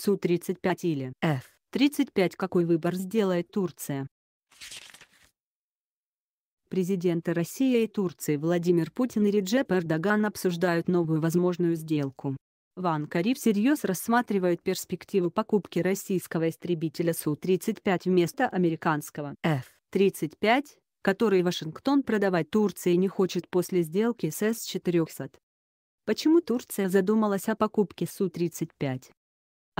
Су-35 или F-35 какой выбор сделает Турция? Президенты России и Турции Владимир Путин и Реджеп Эрдоган обсуждают новую возможную сделку. В Анкаре всерьез рассматривают перспективу покупки российского истребителя Су-35 вместо американского F-35, который Вашингтон продавать Турции не хочет после сделки с С-400. Почему Турция задумалась о покупке Су-35?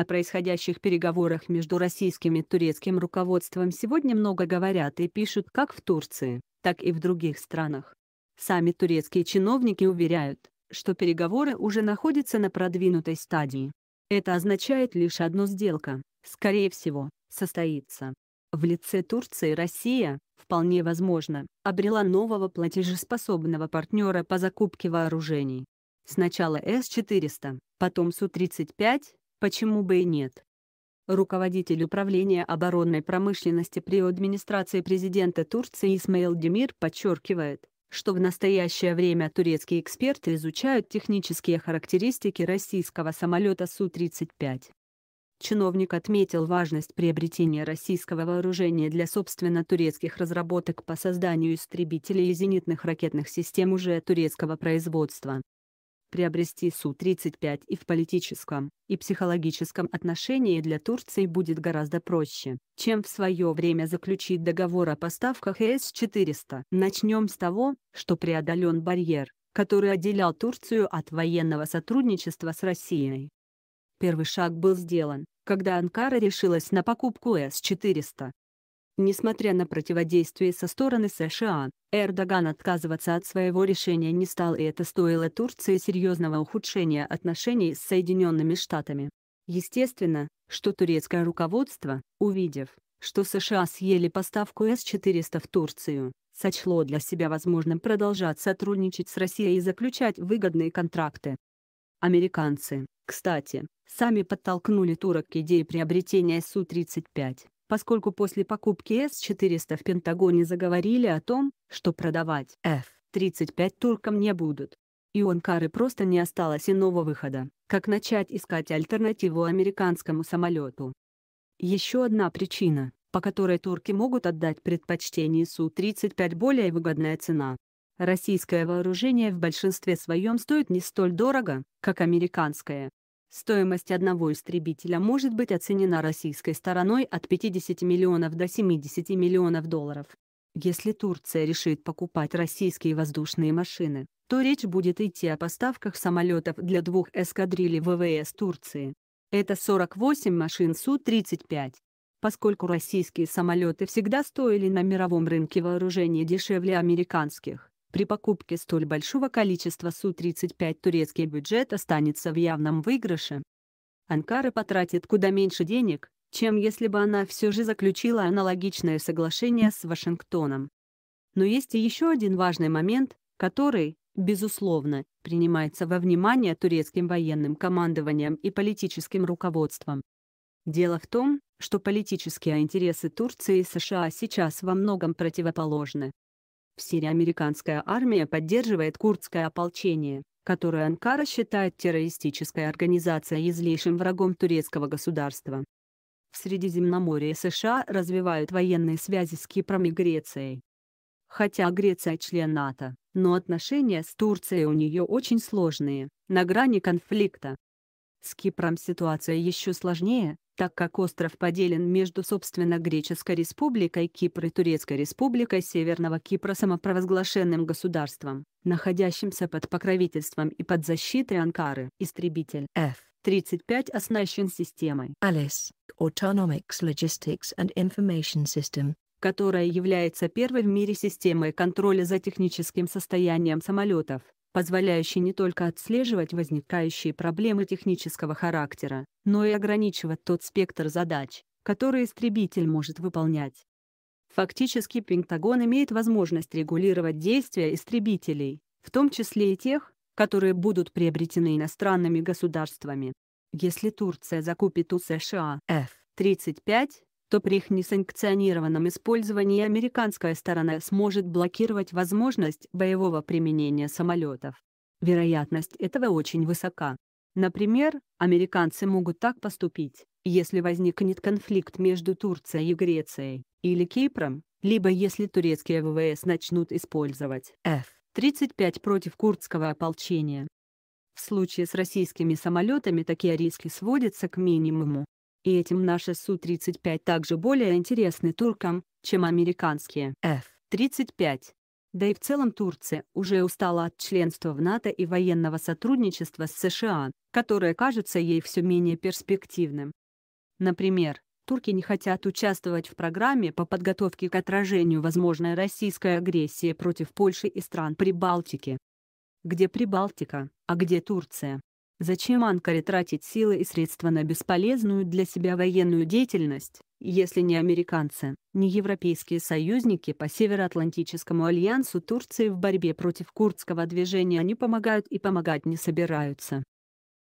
О происходящих переговорах между российским и турецким руководством сегодня много говорят и пишут как в Турции, так и в других странах. Сами турецкие чиновники уверяют, что переговоры уже находятся на продвинутой стадии. Это означает лишь одно сделка, скорее всего, состоится. В лице Турции Россия, вполне возможно, обрела нового платежеспособного партнера по закупке вооружений. Сначала С-400, потом Су-35, Почему бы и нет? Руководитель управления оборонной промышленности при администрации президента Турции Исмаил Демир подчеркивает, что в настоящее время турецкие эксперты изучают технические характеристики российского самолета Су-35. Чиновник отметил важность приобретения российского вооружения для собственно турецких разработок по созданию истребителей и зенитных ракетных систем уже турецкого производства. Приобрести Су-35 и в политическом, и психологическом отношении для Турции будет гораздо проще, чем в свое время заключить договор о поставках с 400 Начнем с того, что преодолен барьер, который отделял Турцию от военного сотрудничества с Россией. Первый шаг был сделан, когда Анкара решилась на покупку С-400. Несмотря на противодействие со стороны США, Эрдоган отказываться от своего решения не стал и это стоило Турции серьезного ухудшения отношений с Соединенными Штатами. Естественно, что турецкое руководство, увидев, что США съели поставку С-400 в Турцию, сочло для себя возможным продолжать сотрудничать с Россией и заключать выгодные контракты. Американцы, кстати, сами подтолкнули турок к идее приобретения Су-35 поскольку после покупки С-400 в Пентагоне заговорили о том, что продавать F-35 туркам не будут. И у Анкары просто не осталось иного выхода, как начать искать альтернативу американскому самолету. Еще одна причина, по которой турки могут отдать предпочтение Су-35 более выгодная цена. Российское вооружение в большинстве своем стоит не столь дорого, как американское, Стоимость одного истребителя может быть оценена российской стороной от 50 миллионов до 70 миллионов долларов. Если Турция решит покупать российские воздушные машины, то речь будет идти о поставках самолетов для двух эскадрилей ВВС Турции. Это 48 машин Су-35. Поскольку российские самолеты всегда стоили на мировом рынке вооружения дешевле американских, при покупке столь большого количества Су-35 турецкий бюджет останется в явном выигрыше. Анкара потратит куда меньше денег, чем если бы она все же заключила аналогичное соглашение с Вашингтоном. Но есть и еще один важный момент, который, безусловно, принимается во внимание турецким военным командованием и политическим руководством. Дело в том, что политические интересы Турции и США сейчас во многом противоположны. В Сирии американская армия поддерживает курдское ополчение, которое Анкара считает террористической организацией и злейшим врагом турецкого государства. В Средиземноморье США развивают военные связи с Кипром и Грецией. Хотя Греция член НАТО, но отношения с Турцией у нее очень сложные, на грани конфликта. С Кипром ситуация еще сложнее, так как остров поделен между, собственно, Греческой республикой Кипр и Турецкой республикой Северного Кипра самопровозглашенным государством, находящимся под покровительством и под защитой Анкары. Истребитель F-35 оснащен системой ALIS Autonomics Logistics and Information System которая является первой в мире системой контроля за техническим состоянием самолетов позволяющий не только отслеживать возникающие проблемы технического характера, но и ограничивать тот спектр задач, которые истребитель может выполнять. Фактически Пентагон имеет возможность регулировать действия истребителей, в том числе и тех, которые будут приобретены иностранными государствами. Если Турция закупит у США F-35, то при их несанкционированном использовании американская сторона сможет блокировать возможность боевого применения самолетов. Вероятность этого очень высока. Например, американцы могут так поступить, если возникнет конфликт между Турцией и Грецией, или Кипром, либо если турецкие ВВС начнут использовать F-35 против курдского ополчения. В случае с российскими самолетами такие риски сводятся к минимуму. И этим наши Су-35 также более интересны туркам, чем американские F-35. Да и в целом Турция уже устала от членства в НАТО и военного сотрудничества с США, которое кажется ей все менее перспективным. Например, турки не хотят участвовать в программе по подготовке к отражению возможной российской агрессии против Польши и стран Прибалтики. Где Прибалтика, а где Турция? Зачем Анкаре тратить силы и средства на бесполезную для себя военную деятельность, если не американцы, не европейские союзники по Североатлантическому альянсу Турции в борьбе против курдского движения не помогают и помогать не собираются.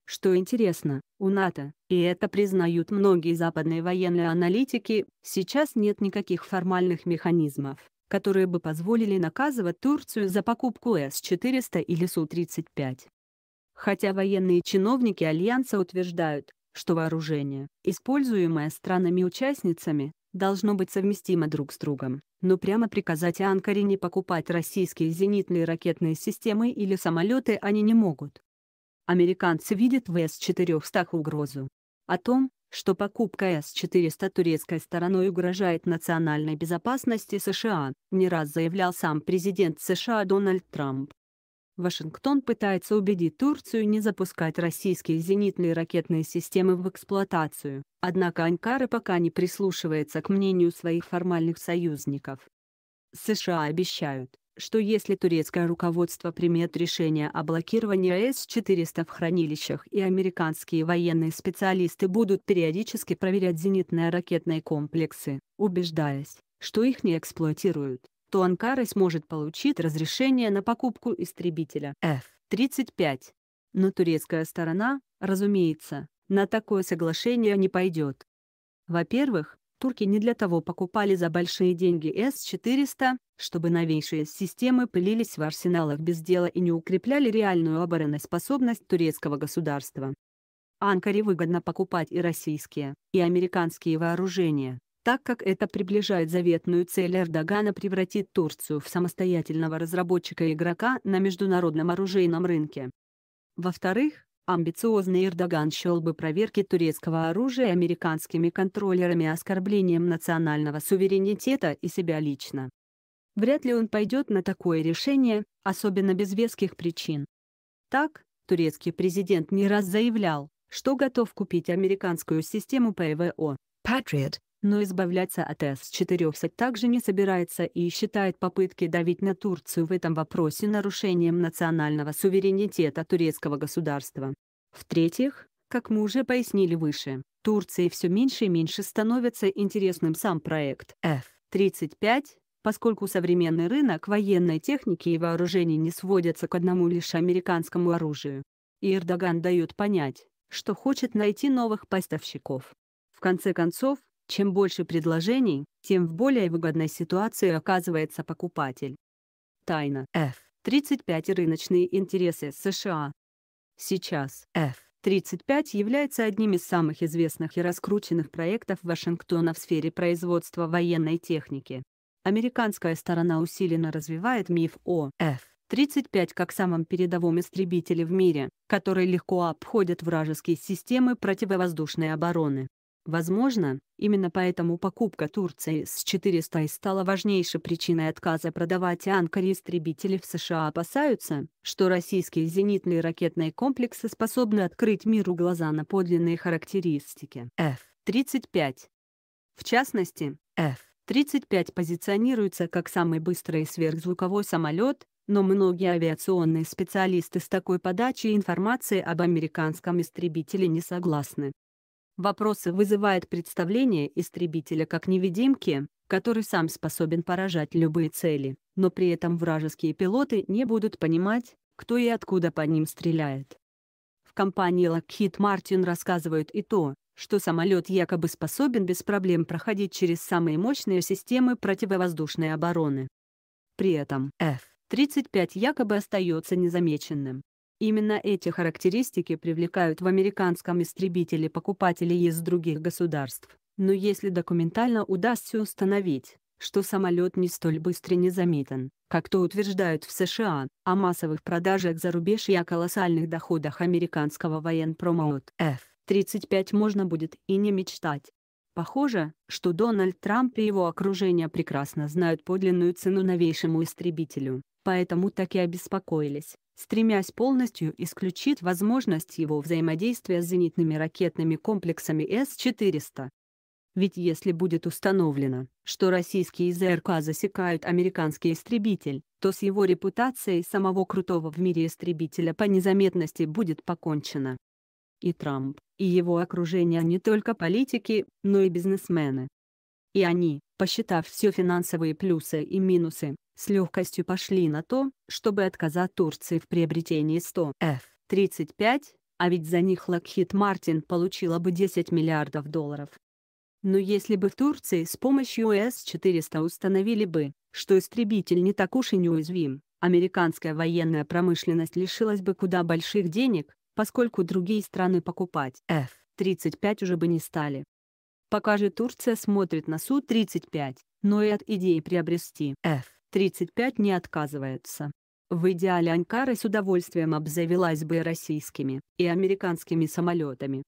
Что интересно, у НАТО, и это признают многие западные военные аналитики, сейчас нет никаких формальных механизмов, которые бы позволили наказывать Турцию за покупку С-400 или Су-35 хотя военные чиновники Альянса утверждают, что вооружение, используемое странами-участницами, должно быть совместимо друг с другом, но прямо приказать Анкаре не покупать российские зенитные ракетные системы или самолеты они не могут. Американцы видят в С-400 угрозу. О том, что покупка С-400 турецкой стороной угрожает национальной безопасности США, не раз заявлял сам президент США Дональд Трамп. Вашингтон пытается убедить Турцию не запускать российские зенитные ракетные системы в эксплуатацию, однако Анкара пока не прислушивается к мнению своих формальных союзников. США обещают, что если турецкое руководство примет решение о блокировании С-400 в хранилищах и американские военные специалисты будут периодически проверять зенитные ракетные комплексы, убеждаясь, что их не эксплуатируют, то Анкара сможет получить разрешение на покупку истребителя F-35. Но турецкая сторона, разумеется, на такое соглашение не пойдет. Во-первых, турки не для того покупали за большие деньги С-400, чтобы новейшие системы пылились в арсеналах без дела и не укрепляли реальную обороноспособность турецкого государства. Анкаре выгодно покупать и российские, и американские вооружения так как это приближает заветную цель Эрдогана превратить Турцию в самостоятельного разработчика-игрока на международном оружейном рынке. Во-вторых, амбициозный Эрдоган счел бы проверки турецкого оружия американскими контроллерами оскорблением национального суверенитета и себя лично. Вряд ли он пойдет на такое решение, особенно без веских причин. Так, турецкий президент не раз заявлял, что готов купить американскую систему ПВО Patriot но избавляться от С-400 также не собирается и считает попытки давить на Турцию в этом вопросе нарушением национального суверенитета турецкого государства. В-третьих, как мы уже пояснили выше, Турции все меньше и меньше становится интересным сам проект F-35, поскольку современный рынок военной техники и вооружений не сводится к одному лишь американскому оружию. И Эрдоган дает понять, что хочет найти новых поставщиков. В конце концов, чем больше предложений, тем в более выгодной ситуации оказывается покупатель. Тайна F. 35 рыночные интересы США. Сейчас F. 35 является одним из самых известных и раскрученных проектов Вашингтона в сфере производства военной техники. Американская сторона усиленно развивает миф о F-35 как самом передовом истребителе в мире, который легко обходит вражеские системы противовоздушной обороны. Возможно, именно поэтому покупка Турции с 400 стала важнейшей причиной отказа продавать анкор-истребители в США опасаются, что российские зенитные ракетные комплексы способны открыть миру глаза на подлинные характеристики. F-35. В частности, F-35 позиционируется как самый быстрый сверхзвуковой самолет, но многие авиационные специалисты с такой подачей информации об американском истребителе не согласны. Вопросы вызывает представление истребителя как невидимки, который сам способен поражать любые цели, но при этом вражеские пилоты не будут понимать, кто и откуда по ним стреляет. В компании Lockheed Martin рассказывают и то, что самолет якобы способен без проблем проходить через самые мощные системы противовоздушной обороны. При этом F-35 якобы остается незамеченным. Именно эти характеристики привлекают в американском истребителе покупателей из других государств. Но если документально удастся установить, что самолет не столь быстро незаметен, как то утверждают в США, о массовых продажах за рубеж и о колоссальных доходах американского военпрома от F-35 можно будет и не мечтать. Похоже, что Дональд Трамп и его окружение прекрасно знают подлинную цену новейшему истребителю, поэтому так и обеспокоились стремясь полностью исключить возможность его взаимодействия с зенитными ракетными комплексами С-400. Ведь если будет установлено, что российские ЗРК засекают американский истребитель, то с его репутацией самого крутого в мире истребителя по незаметности будет покончено. И Трамп, и его окружение не только политики, но и бизнесмены. И они, посчитав все финансовые плюсы и минусы, с легкостью пошли на то, чтобы отказать Турции в приобретении 100 F-35, а ведь за них Локхит Мартин получила бы 10 миллиардов долларов. Но если бы в Турции с помощью С-400 установили бы, что истребитель не так уж и неуязвим, американская военная промышленность лишилась бы куда больших денег, поскольку другие страны покупать F-35 уже бы не стали. Пока же Турция смотрит на Су-35, но и от идеи приобрести F 35 не отказывается. В идеале Анкара с удовольствием обзавелась бы российскими и американскими самолетами,